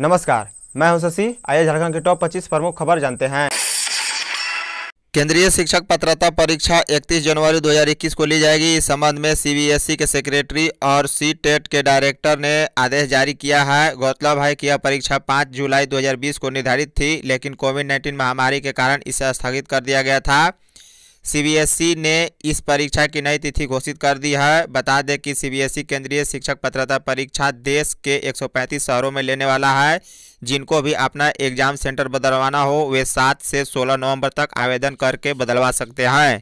नमस्कार मैं हूं शशि आइए झारखंड के टॉप 25 प्रमुख खबर जानते हैं केंद्रीय शिक्षक पात्रता परीक्षा 31 जनवरी 2021 को ली जाएगी इस संबंध में सीबीएसई e के सेक्रेटरी और सी टेट e के डायरेक्टर ने आदेश जारी किया है गौरतलब है कि यह परीक्षा 5 जुलाई 2020 को निर्धारित थी लेकिन कोविड 19 महामारी के कारण इसे स्थगित कर दिया गया था सीबीएसई ने इस परीक्षा की नई तिथि घोषित कर दी है बता दें कि सीबीएसई केंद्रीय शिक्षक पत्रता परीक्षा देश के 135 शहरों में लेने वाला है जिनको भी अपना एग्जाम सेंटर बदलवाना हो वे 7 से 16 नवंबर तक आवेदन करके बदलवा सकते हैं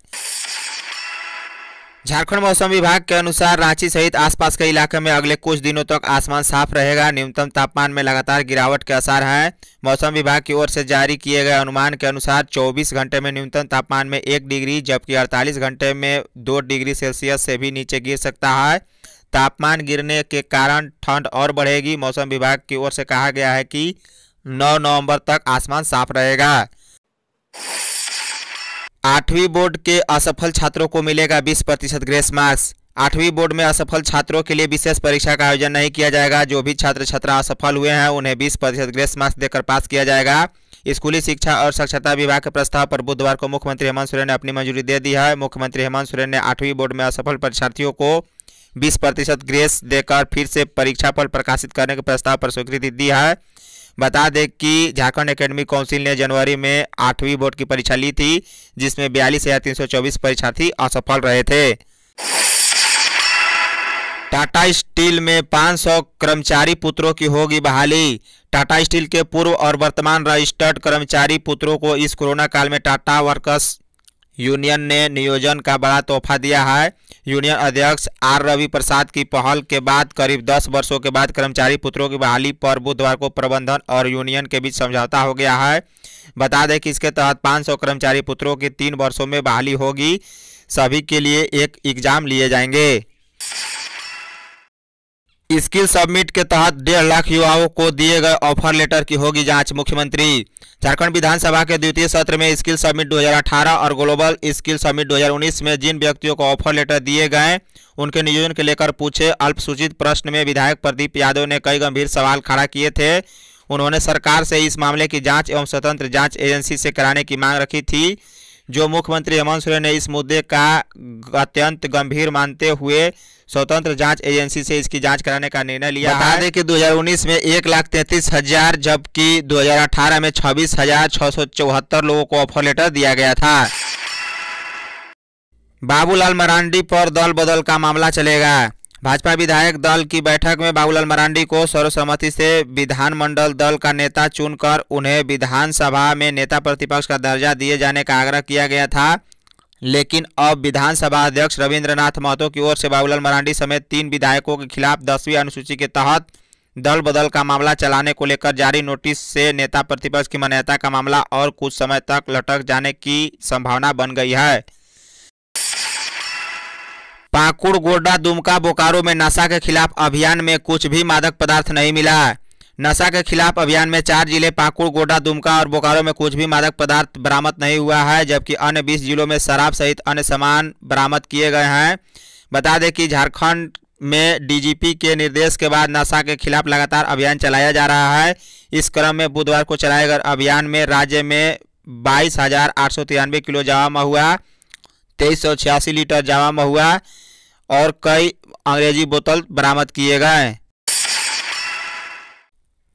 झारखंड मौसम विभाग के अनुसार रांची सहित आसपास के इलाके में अगले कुछ दिनों तक तो आसमान साफ रहेगा न्यूनतम तापमान में लगातार गिरावट के आसार हैं मौसम विभाग की ओर से जारी किए गए अनुमान के अनुसार 24 घंटे में न्यूनतम तापमान में एक डिग्री जबकि 48 घंटे में दो डिग्री सेल्सियस से भी नीचे गिर सकता है तापमान गिरने के कारण ठंड और बढ़ेगी मौसम विभाग की ओर से कहा गया है कि नौ नवम्बर तक आसमान साफ रहेगा आठवीं बोर्ड के असफल छात्रों को मिलेगा बीस प्रतिशत ग्रेस मार्क्स आठवीं बोर्ड में असफल छात्रों के लिए विशेष परीक्षा का आयोजन नहीं किया जाएगा जो भी छात्र छात्रा असफल हुए हैं उन्हें बीस प्रतिशत ग्रेस मार्क्स देकर पास किया जाएगा स्कूली शिक्षा और साक्षरता विभाग के प्रस्ताव पर बुधवार को मुख्यमंत्री हेमंत सोरेन ने अपनी मंजूरी दे दी है मुख्यमंत्री हेमंत सोरेन ने आठवीं बोर्ड में असफल परीक्षार्थियों को बीस प्रतिशत ग्रेस देकर फिर से परीक्षा फल प्रकाशित करने के प्रस्ताव पर स्वीकृति दी है बता दें कि झारखंड एकेडमी काउंसिल ने जनवरी में आठवीं बोर्ड की परीक्षा ली थी जिसमें बयालीस हज़ार तीन सौ चौबीस परीक्षार्थी असफल रहे थे टाटा स्टील में 500 कर्मचारी पुत्रों की होगी बहाली टाटा स्टील के पूर्व और वर्तमान रजिस्टर्ड कर्मचारी पुत्रों को इस कोरोना काल में टाटा वर्कर्स यूनियन ने नियोजन का बड़ा तोहफा दिया है यूनियन अध्यक्ष आर रवि प्रसाद की पहल के बाद करीब 10 वर्षों के बाद कर्मचारी पुत्रों की बहाली पर बुधवार को प्रबंधन और यूनियन के बीच समझौता हो गया है बता दें कि इसके तहत 500 कर्मचारी पुत्रों की तीन वर्षों में बहाली होगी सभी के लिए एक एग्जाम लिए जाएंगे स्किल सबमिट के तहत डेढ़ लाख युवाओं को दिए गए ऑफर लेटर की होगी जांच मुख्यमंत्री झारखंड विधानसभा के द्वितीय सत्र में स्किल सबमिट 2018 और ग्लोबल स्किल सबमिट 2019 में जिन व्यक्तियों को ऑफर लेटर दिए गए उनके नियोजन के लेकर पूछे अल्पसूचित प्रश्न में विधायक प्रदीप यादव ने कई गंभीर सवाल खड़ा किए थे उन्होंने सरकार से इस मामले की जाँच एवं स्वतंत्र जाँच एजेंसी से कराने की मांग रखी थी जो मुख्यमंत्री हेमंत सोरेन ने इस मुद्दे का अत्यंत गंभीर मानते हुए स्वतंत्र जांच एजेंसी से इसकी जांच कराने का निर्णय लिया बता दें कि 2019 में एक लाख तैंतीस हजार जबकि 2018 में छब्बीस हजार छह सौ चौहत्तर लोगों को ऑफर लेटर दिया गया था बाबूलाल मरांडी पर दल बदल का मामला चलेगा भाजपा विधायक दल की बैठक में बाबूलाल मरांडी को सर्वसम्मति से विधानमंडल दल का नेता चुनकर उन्हें विधानसभा में नेता प्रतिपक्ष का दर्जा दिए जाने का आग्रह किया गया था लेकिन अब विधानसभा अध्यक्ष रविन्द्रनाथ महतो की ओर से बाबूलाल मरांडी समेत तीन विधायकों के खिलाफ दसवीं अनुसूची के तहत दल बदल का मामला चलाने को लेकर जारी नोटिस से नेता प्रतिपक्ष की मान्यता का मामला और कुछ समय तक लटक जाने की संभावना बन गई है पाकुड़ गोड्डा दुमका बोकारो में नशा के खिलाफ अभियान में कुछ भी मादक पदार्थ नहीं मिला नशा के खिलाफ अभियान में चार जिले पाकुड़ गोड्डा दुमका और बोकारो में कुछ भी मादक पदार्थ बरामद नहीं हुआ है जबकि अन्य बीस जिलों में शराब सहित अन्य सामान बरामद किए गए हैं बता दें कि झारखंड में डीजीपी के निर्देश के बाद नशा के खिलाफ लगातार अभियान चलाया जा रहा है इस क्रम में बुधवार को चलाए गए अभियान में राज्य में बाईस हजार आठ सौ तिरानवे किलो जावा महुआ तेईस सौ छियासी लीटर जावा महुआ और कई अंग्रेजी बोतल बरामद किए गए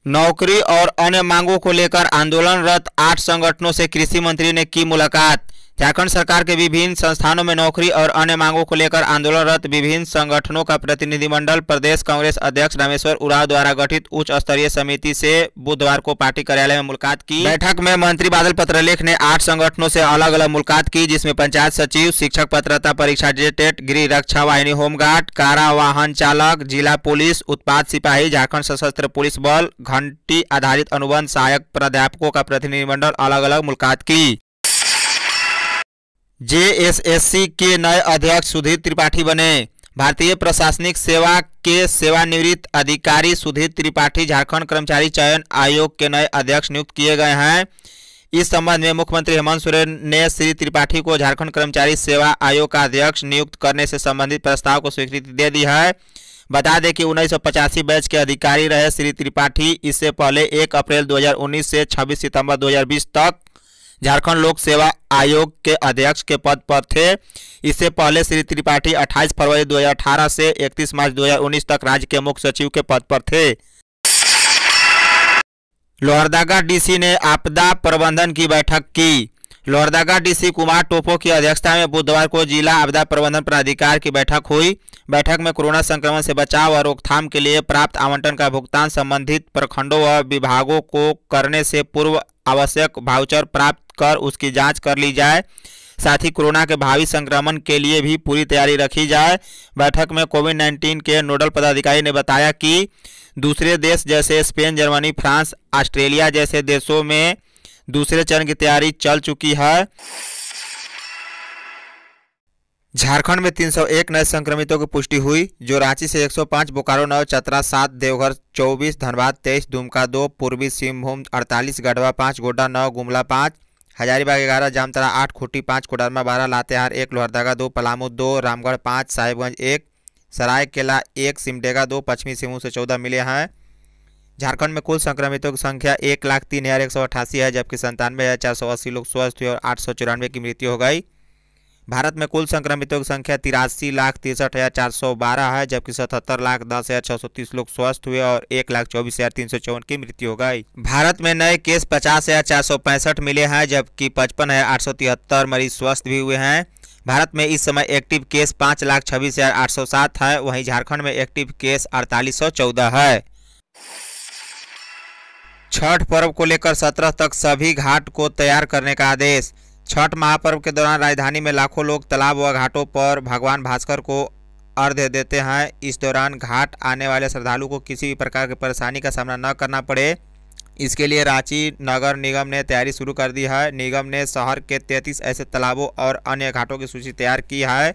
नौकरी और अन्य मांगों को लेकर आंदोलनरत आठ संगठनों से कृषि मंत्री ने की मुलाकात झारखंड सरकार के विभिन्न संस्थानों में नौकरी और अन्य मांगों को लेकर आंदोलनरत विभिन्न संगठनों का प्रतिनिधिमंडल प्रदेश कांग्रेस अध्यक्ष रामेश्वर उराव द्वारा गठित उच्च स्तरीय समिति से बुधवार को पार्टी कार्यालय में मुलाकात की बैठक में मंत्री बादल पत्रलेख ने आठ संगठनों से अलग अलग मुलाकात की जिसमें पंचायत सचिव शिक्षक पत्रता परीक्षा डेटेट गृह रक्षा वाहिनी होमगार्ड कारा वाहन चालक जिला पुलिस उत्पाद सिपाही झारखण्ड सशस्त्र पुलिस बल घंटी आधारित अनुबंध सहायक प्राध्यापकों का प्रतिनिधिमंडल अलग अलग मुलाकात की जेएसएससी के नए अध्यक्ष सुधीर त्रिपाठी बने भारतीय प्रशासनिक सेवा के सेवानिवृत्त अधिकारी सुधीर त्रिपाठी झारखंड कर्मचारी चयन आयोग के नए अध्यक्ष नियुक्त किए गए हैं इस संबंध में मुख्यमंत्री हेमंत सोरेन ने श्री त्रिपाठी को झारखंड कर्मचारी सेवा आयोग का अध्यक्ष नियुक्त करने से संबंधित प्रस्ताव को स्वीकृति दे दी है बता दें कि उन्नीस बैच के अधिकारी रहे श्री त्रिपाठी इससे पहले 1 अप्रैल 2019 से 26 सितंबर 2020 तक झारखंड लोक सेवा आयोग के अध्यक्ष के पद पर थे इससे पहले श्री त्रिपाठी 28 फरवरी 2018 से 31 मार्च 2019 तक राज्य के मुख्य सचिव के पद पर थे लोहरदगा डीसी ने आपदा प्रबंधन की बैठक की लोहरदगा डीसी कुमार टोपो की अध्यक्षता में बुधवार को जिला आपदा प्रबंधन प्राधिकार की बैठक हुई बैठक में कोरोना संक्रमण से बचाव और रोकथाम के लिए प्राप्त आवंटन का भुगतान संबंधित प्रखंडों व विभागों को करने से पूर्व आवश्यक भाउचर प्राप्त कर उसकी जाँच कर ली जाए साथ ही कोरोना के भावी संक्रमण के लिए भी पूरी तैयारी रखी जाए बैठक में कोविड नाइन्टीन के नोडल पदाधिकारी ने बताया कि दूसरे देश जैसे स्पेन जर्मनी फ्रांस ऑस्ट्रेलिया जैसे देशों में दूसरे चरण की तैयारी चल चुकी है झारखंड में 301 नए संक्रमितों की पुष्टि हुई जो रांची से 105, बोकारो नौ चतरा सात देवघर 24, धनबाद 23, दुमका दो पूर्वी सिंहभूम 48, गढ़वा पांच गोड्डा नौ गुमला पांच हजारीबाग ग्यारह जामतरा आठ खुट्टी पांच कोडरमा बारह लातेहार एक लोहरदगा दो पलामू दो रामगढ़ पांच साहिबगंज एक सरायकेला एक सिमडेगा दो पश्चिमी सिंहभूम से चौदह मिले हैं झारखंड में कुल संक्रमितों की संख्या एक लाख तीन हज़ार एक सौ अठासी है जबकि संतानवे हज़ार चार सौ अस्सी लोग स्वस्थ हुए और आठ सौ चौरानवे की मृत्यु हो गई भारत में कुल संक्रमितों की संख्या तिरासी लाख तिरसठ हज़ार चार सौ बारह है जबकि सतहत्तर लाख दस हज़ार छः सौ तीस लोग स्वस्थ हुए और एक लाख चौबीस हज़ार तीन सौ चौवन की मृत्यु हो गई भारत में नए केस पचास हज़ार चार सौ पैंसठ मिले हैं जबकि पचपन हज़ार आठ सौ तिहत्तर मरीज स्वस्थ भी हुए हैं भारत में इस समय एक्टिव केस पाँच लाख छब्बीस हज़ार आठ सौ सात है वहीं झारखंड में एक्टिव केस अड़तालीस सौ चौदह है छठ पर्व को लेकर सत्रह तक सभी घाट को तैयार करने का आदेश छठ महापर्व के दौरान राजधानी में लाखों लोग तालाब व घाटों पर भगवान भास्कर को अर्ध देते हैं इस दौरान घाट आने वाले श्रद्धालु को किसी भी प्रकार की परेशानी का सामना न करना पड़े इसके लिए रांची नगर निगम ने तैयारी शुरू कर दी है निगम ने शहर के 33 ऐसे तालाबों और अन्य घाटों की सूची तैयार की है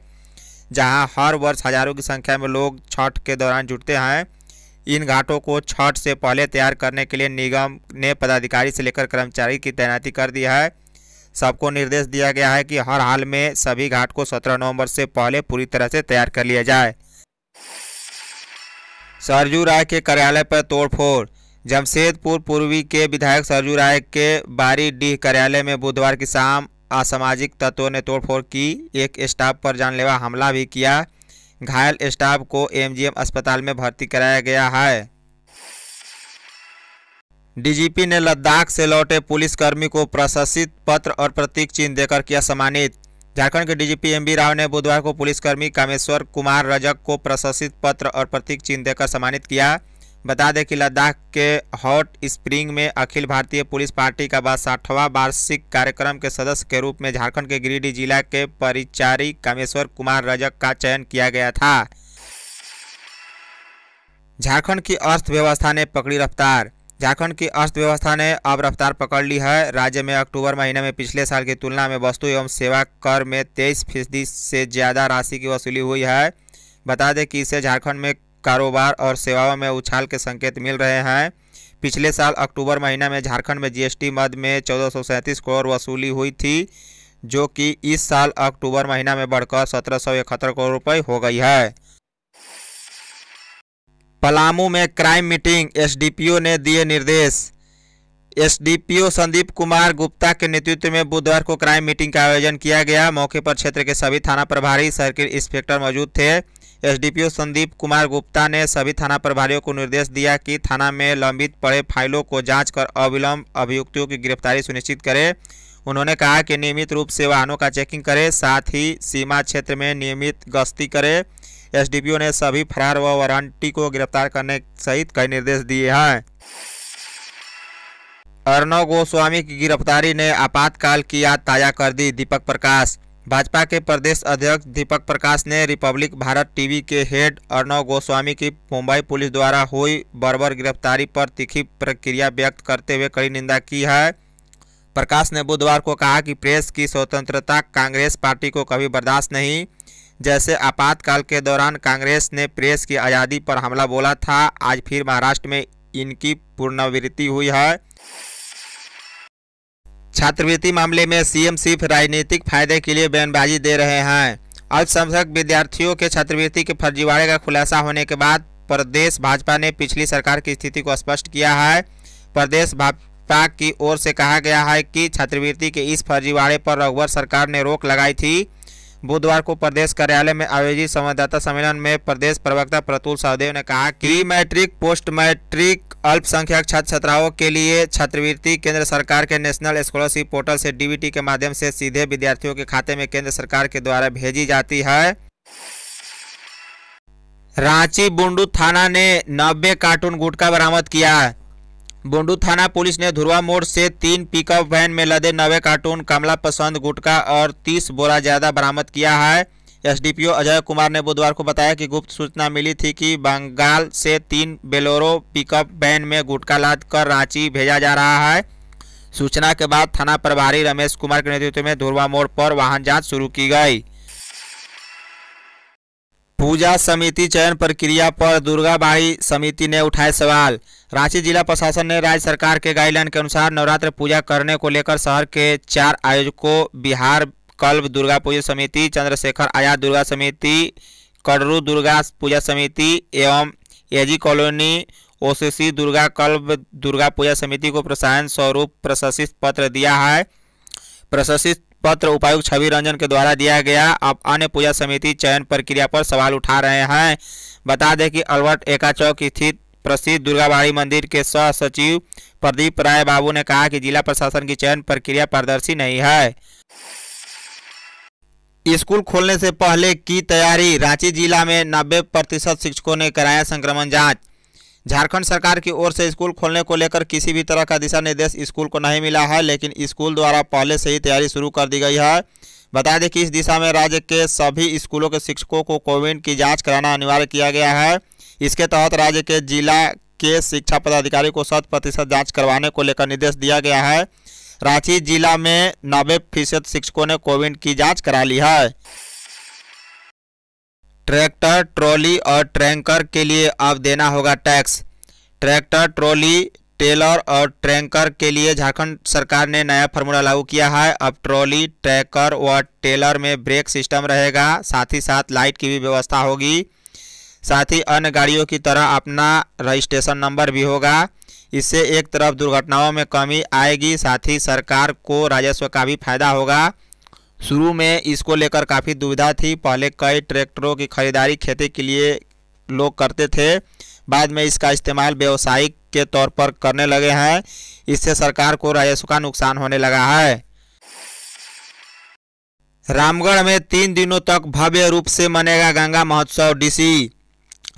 जहां हर वर्ष हजारों की संख्या में लोग छठ के दौरान जुटते हैं इन घाटों को छठ से पहले तैयार करने के लिए निगम ने पदाधिकारी से लेकर कर्मचारी की तैनाती कर दी है सबको निर्देश दिया गया है कि हर हाल में सभी घाट को 17 नवंबर से पहले पूरी तरह से तैयार कर लिया जाए सरजू राय के कार्यालय पर तोड़फोड़ जमशेदपुर पूर्वी के विधायक सरजू राय के बारी डीह कार्यालय में बुधवार की शाम असामाजिक तत्वों ने तोड़फोड़ की एक स्टाफ पर जानलेवा हमला भी किया घायल स्टाफ को एमजीएम अस्पताल में भर्ती कराया गया है डीजीपी ने लद्दाख से लौटे पुलिसकर्मी को प्रशंसित पत्र और प्रतीक चिन्ह देकर किया सम्मानित झारखंड के डीजीपी एमबी राव ने बुधवार को पुलिसकर्मी कामेश्वर कुमार रजक को प्रशंसित पत्र और प्रतीक चिन्ह देकर सम्मानित किया बता दें कि लद्दाख के हॉट स्प्रिंग में अखिल भारतीय पुलिस पार्टी का बासठवा वार्षिक कार्यक्रम के सदस्य के रूप में झारखंड के गिरिडीह जिला के परिचारी कामेश्वर कुमार रजक का चयन किया गया था झारखंड की अर्थव्यवस्था ने पकड़ी रफ्तार झारखंड की अर्थव्यवस्था ने अब रफ्तार पकड़ ली है राज्य में अक्टूबर महीने में पिछले साल की तुलना में वस्तु एवं सेवा कर में तेईस फीसदी से ज़्यादा राशि की वसूली हुई है बता दें कि इससे झारखंड में कारोबार और सेवाओं में उछाल के संकेत मिल रहे हैं पिछले साल अक्टूबर महीना में झारखंड में जीएसटी मद में चौदह करोड़ वसूली हुई थी जो कि इस साल अक्टूबर महीना में बढ़कर सत्रह सौ इकहत्तर करोड़ रुपए हो गई है पलामू में क्राइम मीटिंग एसडीपीओ ने दिए निर्देश एसडीपीओ संदीप कुमार गुप्ता के नेतृत्व में बुधवार को क्राइम मीटिंग का आयोजन किया गया मौके पर क्षेत्र के सभी थाना प्रभारी सर्किल इंस्पेक्टर मौजूद थे एसडीपीओ संदीप कुमार गुप्ता ने सभी थाना प्रभारियों को निर्देश दिया कि थाना में लंबित पड़े फाइलों को जांच कर अविलंब अभियुक्तों की गिरफ्तारी सुनिश्चित करें उन्होंने कहा कि नियमित रूप से वाहनों का चेकिंग करें साथ ही सीमा क्षेत्र में नियमित गश्ती करें एस ने सभी फरार व वारंटी को गिरफ्तार करने सहित कई निर्देश दिए हैं अर्णव गोस्वामी की गिरफ्तारी ने आपातकाल की याद ताजा कर दी दीपक प्रकाश भाजपा के प्रदेश अध्यक्ष दीपक प्रकाश ने रिपब्लिक भारत टीवी के हेड अर्णव गोस्वामी की मुंबई पुलिस द्वारा हुई बर्बर गिरफ्तारी पर तीखी प्रक्रिया व्यक्त करते हुए कड़ी निंदा की है प्रकाश ने बुधवार को कहा कि प्रेस की स्वतंत्रता कांग्रेस पार्टी को कभी बर्दाश्त नहीं जैसे आपातकाल के दौरान कांग्रेस ने प्रेस की आज़ादी पर हमला बोला था आज फिर महाराष्ट्र में इनकी पुनरावृत्ति हुई है छात्रवृत्ति मामले में सीएम सिर्फ राजनीतिक फायदे के लिए बयानबाजी दे रहे हैं अल्पसंख्यक विद्यार्थियों के छात्रवृत्ति के फर्जीवाड़े का खुलासा होने के बाद प्रदेश भाजपा ने पिछली सरकार की स्थिति को स्पष्ट किया है प्रदेश भाजपा की ओर से कहा गया है कि छात्रवृत्ति के इस फर्जीवाड़े पर रघुवर सरकार ने रोक लगाई थी बुधवार को प्रदेश कार्यालय में आयोजित संवाददाता सम्मेलन में प्रदेश प्रवक्ता प्रतुल सहदेव ने कहा कि मैट्रिक पोस्ट मैट्रिक अल्पसंख्यक छात्र छात्राओं के लिए छात्रवृत्ति केंद्र सरकार के नेशनल स्कॉलरशिप पोर्टल से डीबीटी के माध्यम से सीधे विद्यार्थियों के खाते में केंद्र सरकार के द्वारा भेजी जाती है रांची बुंडू थाना ने नब्बे कार्टून गुटखा बरामद किया बुंडू थाना पुलिस ने धुरवा मोड़ से तीन पिकअप वैन में लदे नवे कार्टून कमला पसंद गुटखा और तीस बोरा ज्यादा बरामद किया है एसडीपीओ अजय कुमार ने बुधवार को बताया कि गुप्त सूचना मिली थी कि बंगाल से तीन बेलोरो पिकअप वैन में गुटखा लाद कर रांची भेजा जा रहा है सूचना के बाद थाना प्रभारी रमेश कुमार के नेतृत्व में धुरवा मोड़ पर वाहन जाँच शुरू की गई पूजा समिति चयन प्रक्रिया पर दुर्गाबाई समिति ने उठाए सवाल रांची जिला प्रशासन ने राज्य सरकार के गाइडलाइन के अनुसार नवरात्र पूजा करने को लेकर शहर के चार आयोजकों बिहार कल्ब दुर्गा पूजा समिति चंद्रशेखर आया दुर्गा समिति कड़रू दुर्गा पूजा समिति एवं AG colony OCC Durga club Durga Puja समिति को प्रोत्साहन स्वरूप प्रशासित पत्र दिया है प्रशासित पत्र उपायुक्त छवि रंजन के द्वारा दिया गया अब अन्य पूजा समिति चयन प्रक्रिया पर सवाल उठा रहे हैं बता दें कि अलवर्ट एका चौक स्थित प्रसिद्ध दुर्गाबाड़ी मंदिर के सह सचिव प्रदीप राय बाबू ने कहा कि जिला प्रशासन की चयन प्रक्रिया पारदर्शी नहीं है स्कूल खोलने से पहले की तैयारी रांची जिला में 90 प्रतिशत शिक्षकों ने कराया संक्रमण जांच झारखंड सरकार की ओर से स्कूल खोलने को लेकर किसी भी तरह का दिशा निर्देश स्कूल को नहीं मिला है लेकिन स्कूल द्वारा पहले से ही तैयारी शुरू कर दी गई है बता दें कि इस दिशा में राज्य के सभी स्कूलों के शिक्षकों को कोविड की जांच कराना अनिवार्य किया गया है इसके तहत राज्य के जिला के शिक्षा पदाधिकारी को शत प्रतिशत जाँच करवाने को लेकर निर्देश दिया गया है रांची जिला में नब्बे फीसद शिक्षकों ने कोविड की जाँच करा ली है ट्रैक्टर ट्रॉली और ट्रैंकर के लिए अब देना होगा टैक्स ट्रैक्टर ट्रॉली टेलर और ट्रैंकर के लिए झारखंड सरकार ने नया फार्मूला लागू किया है अब ट्रॉली ट्रैकर व टेलर में ब्रेक सिस्टम रहेगा साथ ही साथ लाइट की भी व्यवस्था होगी साथ ही अन्य गाड़ियों की तरह अपना रजिस्ट्रेशन नंबर भी होगा इससे एक तरफ दुर्घटनाओं में कमी आएगी साथ ही सरकार को राजस्व का भी फायदा होगा शुरू में इसको लेकर काफ़ी दुविधा थी पहले कई ट्रैक्टरों की खरीदारी खेती के लिए लोग करते थे बाद में इसका इस्तेमाल व्यवसायिक के तौर पर करने लगे हैं इससे सरकार को राजस्व का नुकसान होने लगा है रामगढ़ में तीन दिनों तक भव्य रूप से मनेगा गंगा महोत्सव डीसी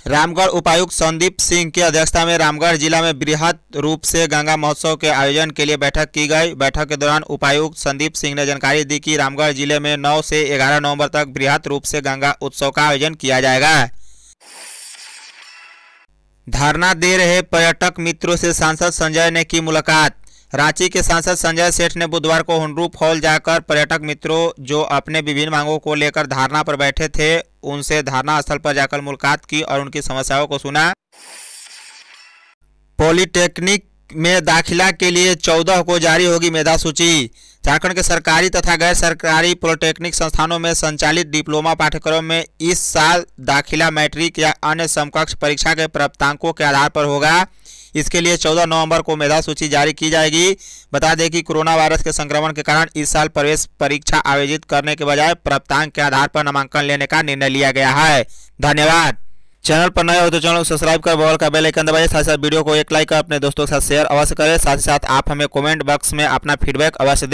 रामगढ़ उपायुक्त संदीप सिंह की अध्यक्षता में रामगढ़ जिला में बृहद रूप से गंगा महोत्सव के आयोजन के लिए बैठक की गई बैठक के दौरान उपायुक्त संदीप सिंह ने जानकारी दी कि रामगढ़ जिले में 9 से 11 नवंबर तक बृहद रूप से गंगा उत्सव का आयोजन किया जाएगा धरना दे रहे पर्यटक मित्रों से सांसद संजय ने की मुलाकात रांची के सांसद संजय सेठ ने बुधवार को हुनरूप हॉल जाकर पर्यटक मित्रों जो अपने विभिन्न मांगों को लेकर धारणा पर बैठे थे उनसे धारणा स्थल पर जाकर मुलाकात की और उनकी समस्याओं को सुना पॉलिटेक्निक में दाखिला के लिए चौदह को जारी होगी मेधा सूची झारखंड के सरकारी तथा गैर सरकारी पॉलिटेक्निक संस्थानों में संचालित डिप्लोमा पाठ्यक्रम में इस साल दाखिला मैट्रिक या अन्य समकक्ष परीक्षा के प्राप्तांकों के आधार पर होगा इसके लिए 14 नवंबर को मेधा सूची जारी की जाएगी बता दें कि कोरोना वायरस के संक्रमण के कारण इस साल प्रवेश परीक्षा आयोजित करने के बजाय प्राप्तांक के आधार पर नामांकन लेने का निर्णय लिया गया है धन्यवाद चैनल पर नए हो तो चैनल को सब्सक्राइब कर बॉल का बेल आइकन दबाए साथ साथ वीडियो को एक लाइक कर अपने दोस्तों के साथ शेयर अवश्य करें साथ ही साथ आप हमें कमेंट बॉक्स में अपना फीडबैक अवश्य